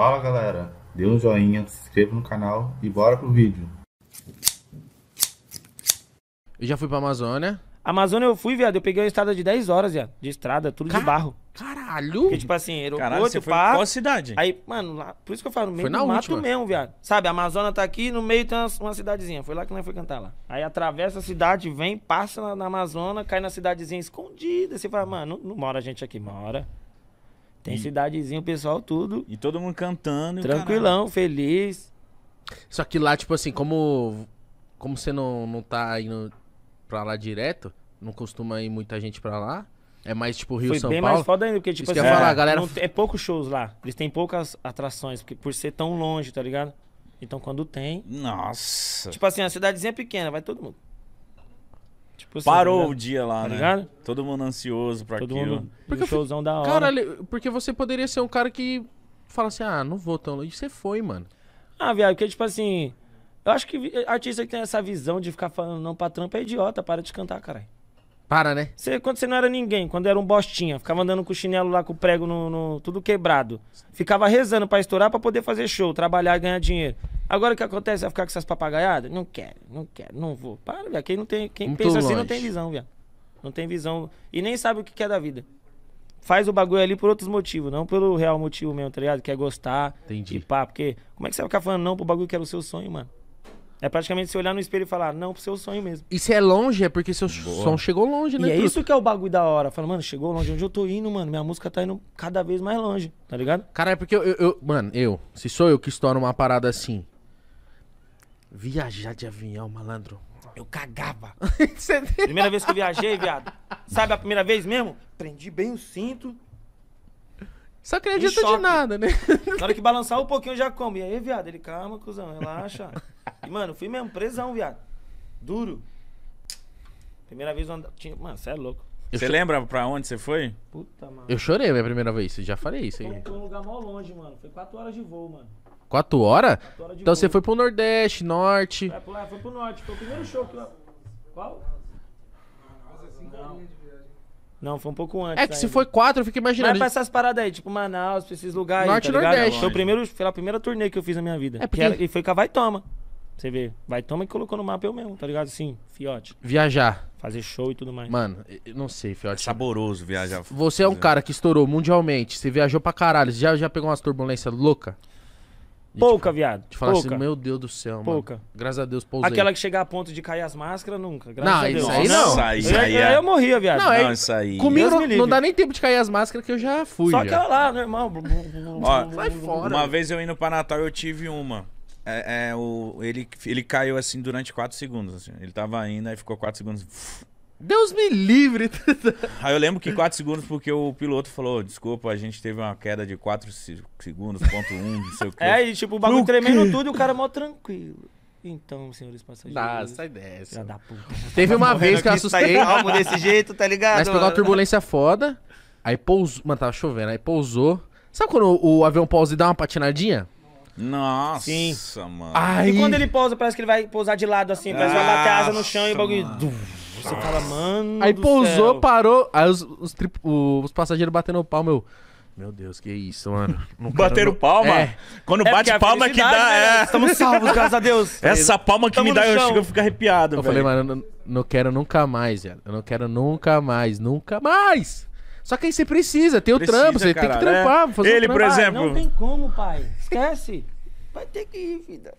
Fala galera, dê um joinha, se inscreva no canal e bora pro vídeo. Eu já fui pra Amazônia. Amazônia eu fui, viado. Eu peguei uma estrada de 10 horas, viado. De estrada, tudo Car... de barro. Caralho! Porque, tipo assim, aeroporto, Caralho, você foi pá. qual cidade? Aí, mano, lá, por isso que eu falo, meio foi do mato última. mesmo, viado. Sabe, a Amazônia tá aqui, no meio tem uma, cidadezinha. Foi lá que nós foi cantar lá. Aí atravessa a cidade, vem, passa na, na Amazônia, cai na cidadezinha escondida. Você fala, mano, não, não mora gente aqui, mora. Tem e... cidadezinha, o pessoal tudo. E todo mundo cantando. Tranquilão, caralho. feliz. Só que lá, tipo assim, como como você não, não tá indo pra lá direto, não costuma ir muita gente pra lá, é mais tipo Rio Foi São Paulo. É bem mais foda ainda, porque tipo Isso assim, é, galera... é poucos shows lá. Eles têm poucas atrações, porque por ser tão longe, tá ligado? Então quando tem. Nossa. Tipo assim, a cidadezinha é pequena, vai todo mundo. Tipo, assim, Parou assim, o dia lá, tá né? Ligado? Todo mundo ansioso pra Todo aquilo. Porque o showzão da hora. Caralho, porque você poderia ser um cara que fala assim, ah, não vou tão longe. E você foi, mano. Ah, viado, porque tipo assim... Eu acho que artista que tem essa visão de ficar falando não pra trampa é idiota, para de cantar, caralho. Para, né? Você, quando você não era ninguém, quando era um bostinha, ficava andando com o chinelo lá com o prego no, no tudo quebrado. Ficava rezando para estourar para poder fazer show, trabalhar e ganhar dinheiro. Agora o que acontece? Vai ficar com essas papagaiadas? Não quero, não quero, não vou. Para, velho. Quem, não tem, quem pensa longe. assim não tem visão, velho. Não tem visão. E nem sabe o que é da vida. Faz o bagulho ali por outros motivos, não pelo real motivo mesmo, tá ligado? Quer é gostar. Entendi. E pá, porque como é que você vai ficar falando não pro bagulho que era o seu sonho, mano? É praticamente se olhar no espelho e falar, não, pro seu sonho mesmo. E se é longe, é porque seu Boa. som chegou longe, né? E é truta? isso que é o bagulho da hora. Fala, mano, chegou longe. Onde eu tô indo, mano? Minha música tá indo cada vez mais longe, tá ligado? Cara, é porque eu, eu, eu Mano, eu. Se sou eu que estouro uma parada assim. Viajar de avião, malandro. Eu cagava. primeira vez que eu viajei, viado. Sabe a primeira vez mesmo? Prendi bem o cinto. Só que não adianta de nada, né? Na hora que balançar um pouquinho, eu já como. E aí, viado, ele, calma, cuzão, relaxa. E, mano, fui mesmo, presão, viado. Duro. Primeira vez eu andava. Tinha... Mano, você é louco. você cho... lembra pra onde você foi? Puta, mano. Eu chorei a minha primeira vez, já falei isso aí. Foi um lugar mal longe, mano. Foi quatro horas de voo, mano. horas? Quatro horas então voo. você foi pro Nordeste, Norte. Foi pro, é, foi pro Norte. Foi o primeiro show que eu... Qual? Não. Não, foi um pouco antes. É que ainda. se foi quatro, eu fico imaginando. Mas pra essas paradas aí, tipo Manaus, pra esses lugares. Norte tá e tá Nordeste. Foi, o primeiro, foi a primeira turnê que eu fiz na minha vida. É porque... era, e foi com a Vai Toma. Você vê, Vai Toma que colocou no mapa eu mesmo, tá ligado? Sim, fiote. Viajar. Fazer show e tudo mais. Mano, eu não sei, fiote. É saboroso viajar. Você é um cara que estourou mundialmente, você viajou pra caralho, você já, já pegou umas turbulências loucas? Pouca, tipo, viado. De falar assim, pouca. assim, meu Deus do céu, pouca. mano. Pouca. Graças a Deus, pousei. Aquela que chegar a ponto de cair as máscaras, nunca. Graças não, a Deus. Isso aí não. isso aí é... eu, eu morria, viado. Não, é... isso aí. Comigo não, não, dá nem tempo de cair as máscaras que eu já fui. Só já. aquela lá, normal. Né, irmão? Ó, Vai fora. Uma vez eu indo pra Natal, eu tive uma. É, é, o, ele, ele caiu assim durante 4 segundos. Assim. Ele tava indo, aí ficou 4 segundos. Uf, Deus me livre! Aí eu lembro que 4 segundos, porque o piloto falou: desculpa, a gente teve uma queda de 4 segundos, ponto 1, um, não sei o quê. É, e tipo, o bagulho tremendo tudo e o cara mó tranquilo. Então, senhores passageiros. Dá, sai dessa. Da puta. Teve tá uma vez que eu tá assustei. Calmo desse jeito, tá ligado? Mas pegou uma turbulência foda, aí pousou. Mano, tava chovendo, aí pousou. Sabe quando o avião pousa e dá uma patinadinha? Nossa, Sim. mano. Aí... E quando ele pousa, parece que ele vai pousar de lado assim, parece que vai bater asa no chão e o bagulho. Você fala, mano. Aí pousou, céu. parou. Aí os, os, tri... os passageiros batendo o palmo. Meu Deus, que isso, mano. Não Bateram quero... palma? É. Quando é bate palma que dá. Né? É. Estamos salvos, graças a Deus. Essa palma que Tamo me dá, eu, chego, fico arrepiado. Eu velho. falei, mano, eu não, não quero nunca mais, velho. Eu não quero nunca mais, nunca mais. Só que aí você precisa, tem o precisa, trampo, você tem que é. trampar. Fazer Ele, um por exemplo. não tem como, pai. Esquece. Vai ter que ir, vida.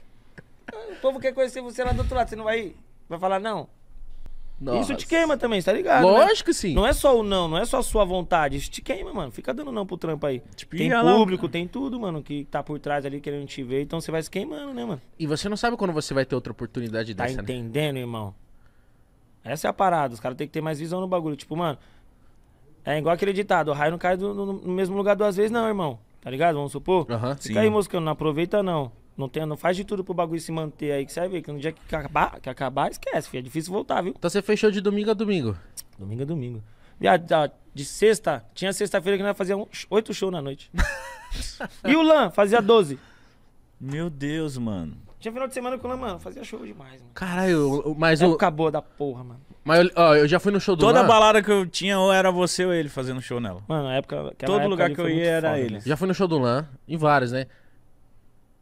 O povo quer conhecer você lá do outro lado, você não vai ir? Vai falar não? Nossa. Isso te queima também, tá ligado? Né? Lógico que né? sim. Não é só o não, não é só a sua vontade. Isso te queima, mano. Fica dando não pro trampo aí. Tipo, tem público, lá, tem tudo, mano, que tá por trás ali querendo te ver. Então você vai se queimando, né, mano? E você não sabe quando você vai ter outra oportunidade tá dessa, Tá entendendo, né? irmão? Essa é a parada. Os caras têm que ter mais visão no bagulho. Tipo, mano, é igual aquele ditado: o raio não cai do, no, no, mesmo lugar duas vezes, não, irmão. Tá ligado? Vamos supor? Uhum, Fica sim. aí moscando, não aproveita, não. Não, tem, não faz de tudo pro bagulho se manter aí, que você vai ver que no dia que acabar, que acabar esquece, filho. É difícil voltar, viu? Então você fechou de domingo a domingo? Domingo a domingo. Viado, de sexta, tinha sexta-feira que nós fazíamos oito shows na noite. e o Lan fazia 12. Meu Deus, mano. Tinha final de semana com o Lan, mano, fazia show demais, mano. Caralho, mas o... Acabou da porra, mano. Mas eu, ó, eu já fui no show do Toda Lan. balada que eu tinha, ou era você ou ele fazendo show nela. Mano, na época... Todo época lugar que eu ia era foda, ele. Já fui no show do Lan, em vários, né?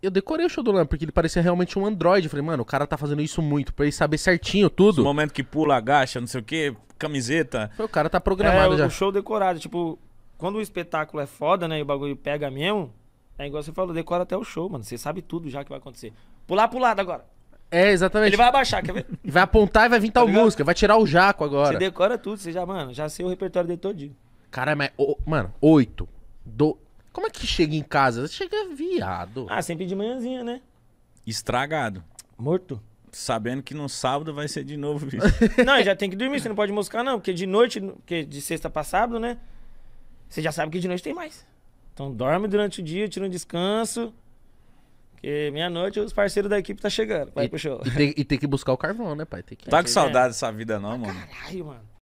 eu decorei o show do Lamb, porque ele parecia realmente um androide. Eu falei, mano, o cara tá fazendo isso muito, pra ele saber certinho tudo. No momento que pula, agacha, não sei o quê, camiseta. O cara tá programado é, já. o show decorado. Tipo, quando o espetáculo é foda, né, e o bagulho pega mesmo, é igual você falou, decora até o show, mano. Você sabe tudo já que vai acontecer. Pular pro lado agora. É, exatamente. Ele vai abaixar, quer ver? Vai apontar e vai vir tal tá música, vai tirar o jaco agora. Você decora tudo, você já, mano, já sei o repertório dele todinho. Cara, mas, oh, mano, oito, do, como é que chega em casa? Chega viado. Ah, sempre de manhãzinha, né? Estragado. Morto. Sabendo que no sábado vai ser de novo isso. não, já tem que dormir, você não pode moscar, não. Porque de noite, porque de sexta pra sábado, né? Você já sabe que de noite tem mais. Então dorme durante o dia, tira um descanso. Porque meia-noite os parceiros da equipe tá chegando. Vai e, pro show. E tem, e tem, que buscar o carvão, né, pai? Tem que... Tá com é. saudade dessa vida, não, ah, mano? Caralho, mano.